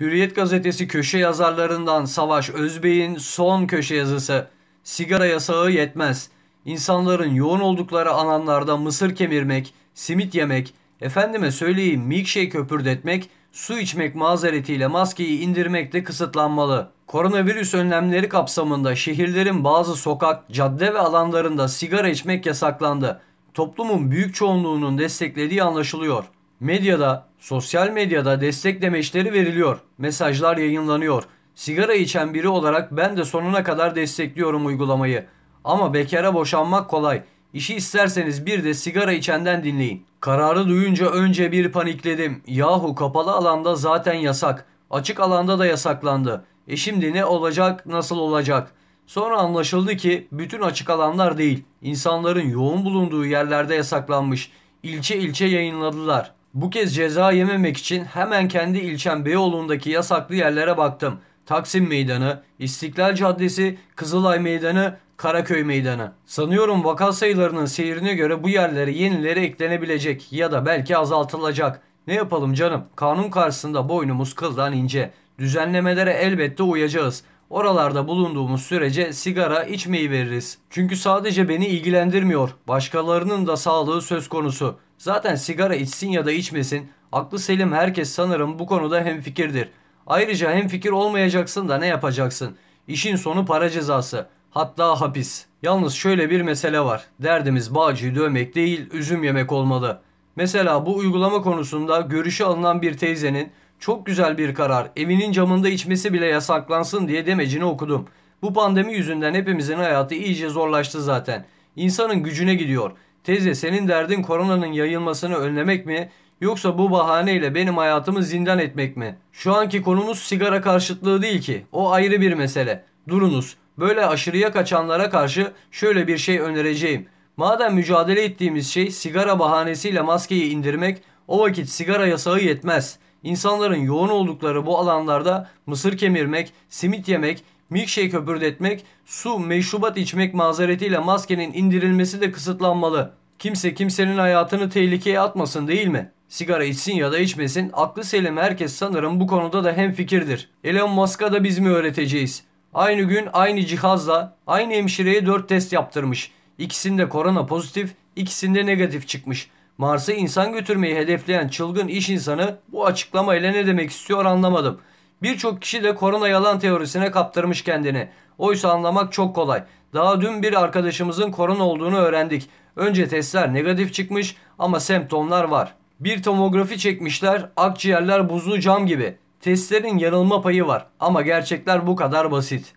Hürriyet gazetesi köşe yazarlarından Savaş Özbey'in son köşe yazısı Sigara yasağı yetmez. İnsanların yoğun oldukları alanlarda mısır kemirmek, simit yemek, efendime söyleyeyim milkshake köpürdetmek, su içmek mazeretiyle maskeyi indirmek de kısıtlanmalı. Koronavirüs önlemleri kapsamında şehirlerin bazı sokak, cadde ve alanlarında sigara içmek yasaklandı. Toplumun büyük çoğunluğunun desteklediği anlaşılıyor. Medyada Sosyal medyada destek demeçleri veriliyor. Mesajlar yayınlanıyor. Sigara içen biri olarak ben de sonuna kadar destekliyorum uygulamayı. Ama bekara boşanmak kolay. İşi isterseniz bir de sigara içenden dinleyin. Kararı duyunca önce bir panikledim. Yahu kapalı alanda zaten yasak. Açık alanda da yasaklandı. E şimdi ne olacak nasıl olacak? Sonra anlaşıldı ki bütün açık alanlar değil. insanların yoğun bulunduğu yerlerde yasaklanmış. İlçe ilçe yayınladılar. Bu kez ceza yememek için hemen kendi ilçem Beyoğlu'ndaki yasaklı yerlere baktım. Taksim Meydanı, İstiklal Caddesi, Kızılay Meydanı, Karaköy Meydanı. Sanıyorum vaka sayılarının seyrine göre bu yerlere yenileri eklenebilecek ya da belki azaltılacak. Ne yapalım canım? Kanun karşısında boynumuz kıldan ince. Düzenlemelere elbette uyacağız. Oralarda bulunduğumuz sürece sigara içmeyi veririz. Çünkü sadece beni ilgilendirmiyor. Başkalarının da sağlığı söz konusu. Zaten sigara içsin ya da içmesin, aklı selim herkes sanırım bu konuda hemfikirdir. Ayrıca hemfikir olmayacaksın da ne yapacaksın? İşin sonu para cezası. Hatta hapis. Yalnız şöyle bir mesele var. Derdimiz bağcıyı dövmek değil, üzüm yemek olmalı. Mesela bu uygulama konusunda görüşü alınan bir teyzenin çok güzel bir karar, evinin camında içmesi bile yasaklansın diye demecini okudum. Bu pandemi yüzünden hepimizin hayatı iyice zorlaştı zaten. İnsanın gücüne gidiyor. Teyze senin derdin koronanın yayılmasını önlemek mi yoksa bu bahaneyle benim hayatımı zindan etmek mi? Şu anki konumuz sigara karşıtlığı değil ki. O ayrı bir mesele. Durunuz. Böyle aşırıya kaçanlara karşı şöyle bir şey önereceğim. Madem mücadele ettiğimiz şey sigara bahanesiyle maskeyi indirmek, o vakit sigara yasağı yetmez. İnsanların yoğun oldukları bu alanlarda mısır kemirmek, simit yemek, Milkshake etmek, su, meşrubat içmek mazeretiyle maskenin indirilmesi de kısıtlanmalı. Kimse kimsenin hayatını tehlikeye atmasın değil mi? Sigara içsin ya da içmesin, aklı selim herkes sanırım bu konuda da hem fikirdir. Elon Musk'a da biz mi öğreteceğiz? Aynı gün aynı cihazla aynı hemşireye 4 test yaptırmış. İkisinde korona pozitif, ikisinde negatif çıkmış. Mars'a insan götürmeyi hedefleyen çılgın iş insanı bu açıklamayla ne demek istiyor anlamadım.'' Birçok kişi de korona yalan teorisine kaptırmış kendini. Oysa anlamak çok kolay. Daha dün bir arkadaşımızın korona olduğunu öğrendik. Önce testler negatif çıkmış ama semptomlar var. Bir tomografi çekmişler, akciğerler buzlu cam gibi. Testlerin yanılma payı var ama gerçekler bu kadar basit.